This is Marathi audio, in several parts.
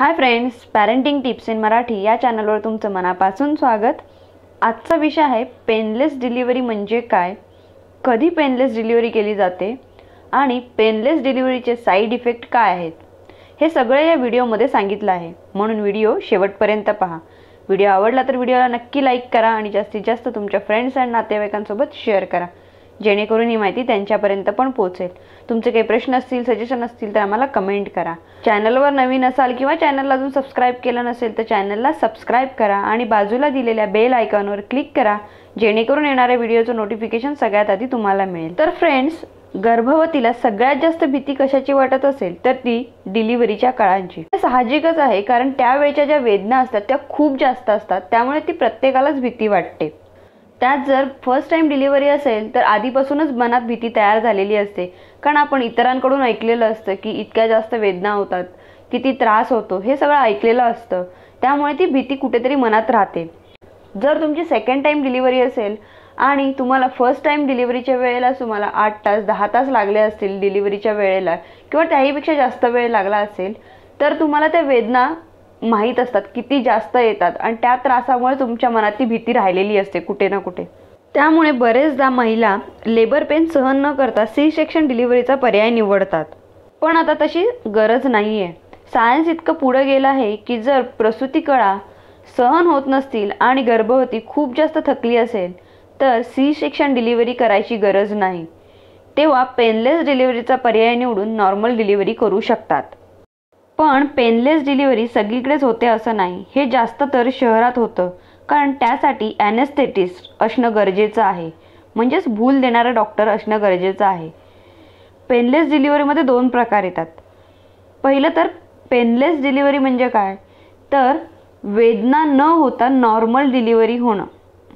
high friends parenting tips in Marathi या चॅनलवर तुमचं मनापासून स्वागत आजचा विषय आहे पेनलेस डिलिव्हरी म्हणजे काय कधी पेनलेस डिलिव्हरी केली जाते आणि पेनलेस डिलिव्हरीचे साईड इफेक्ट काय आहेत हे सगळं या व्हिडिओमध्ये सांगितलं आहे म्हणून व्हिडिओ शेवटपर्यंत पहा व्हिडिओ आवडला तर व्हिडिओला नक्की लाईक करा आणि जास्तीत जास्त तुमच्या फ्रेंड्स अँड नातेवाईकांसोबत शेअर करा जेणेकरून ही माहिती त्यांच्यापर्यंत पण पोहोचेल तुमचे काही प्रश्न असतील सजेशन असतील तर आम्हाला कमेंट करा चॅनलवर नवीन असाल किंवा चॅनलला अजून सबस्क्राईब केलं नसेल तर चॅनलला सबस्क्राईब करा आणि बाजूला दिलेल्या बेल आयकॉनवर क्लिक करा जेणेकरून येणाऱ्या व्हिडिओचं नोटिफिकेशन सगळ्यात आधी तुम्हाला मिळेल तर फ्रेंड्स गर्भवतीला सगळ्यात जास्त भीती कशाची वाटत असेल तर ती डिलिव्हरीच्या काळांची साहजिकच आहे कारण त्यावेळच्या ज्या वेदना असतात त्या खूप जास्त असतात त्यामुळे ती प्रत्येकालाच भीती वाटते त्यात जर फर्स्ट टाईम डिलिव्हरी असेल तर आधीपासूनच मनात भीती तयार झालेली असते कारण आपण इतरांकडून ऐकलेलं असतं की इतक्या जास्त वेदना होतात किती त्रास होतो हे सगळं ऐकलेलं असतं त्यामुळे ती भीती कुठेतरी मनात राहते जर तुमची सेकंड टाईम डिलिव्हरी असेल आणि तुम्हाला फर्स्ट टाईम डिलिव्हरीच्या वेळेला तुम्हाला आठ तास दहा तास लागले असतील डिलिव्हरीच्या वेळेला किंवा त्याहीपेक्षा जास्त वेळ लागला असेल तर तुम्हाला त्या वेदना माहीत असतात किती जास्त येतात आणि त्या त्रासामुळे तुमच्या मनात ती भीती राहिलेली असते कुठे ना कुठे त्यामुळे बरेचदा महिला लेबर पेन सहन न करता सी सेक्शन डिलिव्हरीचा पर्याय निवडतात पण आता तशी गरज नाही आहे सायन्स इतकं पुढं गेलं आहे की जर प्रसूती कळा सहन होत नसतील आणि गर्भवती खूप जास्त थकली असेल तर सी सेक्शन डिलिव्हरी करायची गरज नाही तेव्हा पेनलेस डिलिव्हरीचा पर्याय निवडून नॉर्मल डिलिव्हरी करू शकतात पण पेनलेस डिलिव्हरी सगळीकडेच होते असं नाही हे जास्त तर शहरात होतं कारण त्यासाठी ॲनेस्थेटिस्ट असणं गरजेचं आहे म्हणजेच भूल देणारा डॉक्टर असणं गरजेचं आहे पेनलेस डिलिव्हरीमध्ये दोन प्रकार येतात पहिलं तर पेनलेस डिलिव्हरी म्हणजे काय तर वेदना न होता नॉर्मल डिलिव्हरी होणं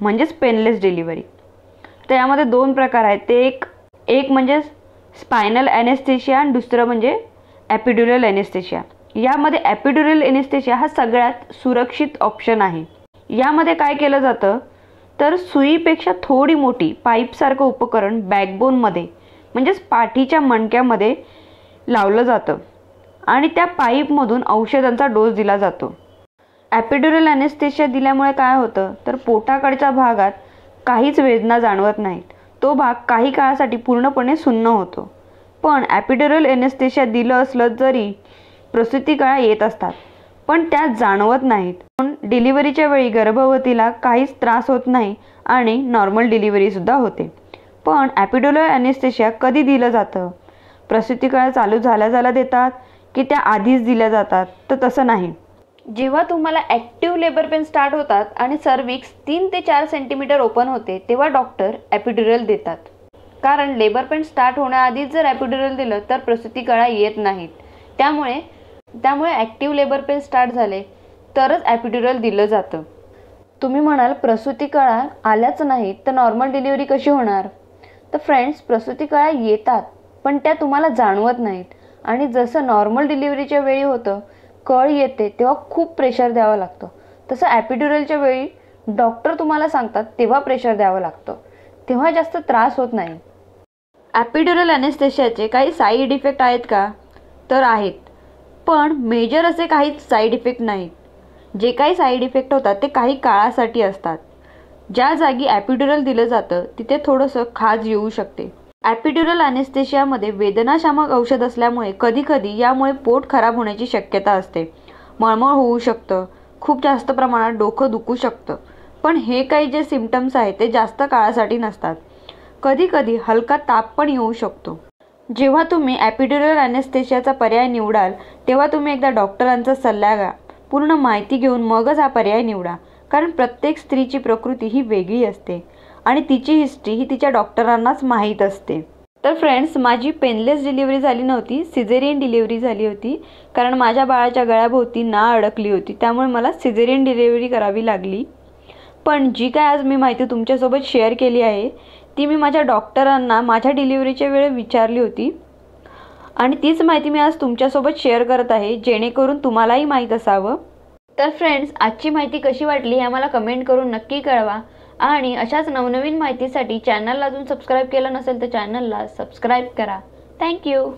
म्हणजेच पेनलेस डिलिव्हरी तर यामध्ये दोन प्रकार आहेत ते एक एक म्हणजे स्पायनल ॲनेस्थेशिया आणि दुसरं म्हणजे ॲपिड्युरल एनेस्थेशिया यामध्ये ॲपिड्युरल एनेस्थेशिया हा सगळ्यात सुरक्षित ऑप्शन आहे यामध्ये काय केलं जातं तर सुईपेक्षा थोडी मोठी पाईपसारखं उपकरण बॅकबोनमध्ये म्हणजेच पाठीच्या मणक्यामध्ये लावलं जातं आणि त्या पाईपमधून औषधांचा डोस दिला जातो ॲपिड्युरल ॲनेस्थेशिया दिल्यामुळे काय होतं तर पोटाकडच्या भागात काहीच वेदना जाणवत नाहीत तो भाग काही काळासाठी पूर्णपणे सुन्न होतो पण ॲपिडरल एनेस्थेशिया दिलं असलं जरी प्रसूती काळा येत असतात पण त्या जाणवत नाहीत पण डिलिव्हरीच्या वेळी गर्भवतीला काहीच त्रास होत नाही आणि नॉर्मल डिलिव्हरीसुद्धा होते पण ॲपिडोलर ॲनेस्थेशिया कधी दिलं जातं काळा चालू झाल्या झाल्या देतात की त्या आधीच दिल्या जातात तर तसं नाही जेव्हा तुम्हाला ॲक्टिव्ह लेबर पेन स्टार्ट होतात आणि सर्विक्स तीन ते चार सेंटीमीटर ओपन होते तेव्हा डॉक्टर ॲपिड्युरल देतात कारण लेबर पेन स्टार्ट होण्याआधीच जर ॲपिड्युरल दिलं तर प्रसूती कळा येत नाहीत त्यामुळे त्यामुळे ॲक्टिव्ह लेबर पेन स्टार्ट झाले तरच ॲपिड्युरल दिलं जातं तुम्ही म्हणाल प्रसूती कळा आल्याच नाहीत तर नॉर्मल डिलिव्हरी कशी होणार तर फ्रेंड्स प्रसूती कळा येतात पण त्या तुम्हाला जाणवत नाहीत आणि जसं नॉर्मल डिलिव्हरीच्या वेळी होतं कळ येते तेव्हा खूप प्रेशर द्यावा लागतो तसं ॲपिड्युरलच्या वेळी डॉक्टर तुम्हाला सांगतात तेव्हा प्रेशर द्यावं लागतं तेव्हा जास्त त्रास होत नाही ॲपिड्युरल ॲनेस्थेशियाचे काही साईड इफेक्ट आहेत का तर आहेत पण मेजर असे काहीच साईड इफेक्ट नाहीत जे काही साईड इफेक्ट होतात ते काही काळासाठी असतात ज्या जागी ॲपिड्युरल दिलं जातं तिथे थोडंसं खाज येऊ शकते ॲपिड्युरल ॲनेस्थेशियामध्ये वेदनाशामक औषध असल्यामुळे कधीकधी यामुळे पोट खराब होण्याची शक्यता असते मळमळ होऊ शकतं खूप जास्त प्रमाणात डोकं दुखू शकतं पण हे काही जे सिमटम्स आहेत ते जास्त काळासाठी नसतात कधीकधी हलका ताप पण येऊ शकतो जेव्हा तुम्ही ॲपिड्युरल ॲनेस्थेशियाचा पर्याय निवडाल तेव्हा तुम्ही एकदा डॉक्टरांचा सल्ला घ्या पूर्ण माहिती घेऊन मगच हा पर्याय निवडा कारण प्रत्येक स्त्रीची प्रकृती ही वेगळी असते आणि तिची हिस्ट्री ही तिच्या डॉक्टरांनाच माहीत असते तर फ्रेंड्स माझी पेनलेस डिलिव्हरी झाली नव्हती सिझेरियन डिलिव्हरी झाली होती कारण माझ्या बाळाच्या गळ्याभोवती ना अडकली होती त्यामुळे मला सिझेरियन डिलिव्हरी करावी लागली पण जी काय आज मी माहिती तुमच्यासोबत शेअर केली आहे ती मी माझ्या डॉक्टरांना माझ्या डिलिव्हरीच्या वेळ विचारली होती आणि तीच माहिती मी आज तुमच्यासोबत शेअर करत आहे जेणेकरून तुम्हालाही माहीत असावं तर फ्रेंड्स आजची माहिती कशी वाटली हे आम्हाला कमेंट करून नक्की कळवा आणि अशाच नवनवीन माहितीसाठी चॅनलला अजून सबस्क्राईब केलं नसेल तर चॅनलला सबस्क्राईब करा थँक्यू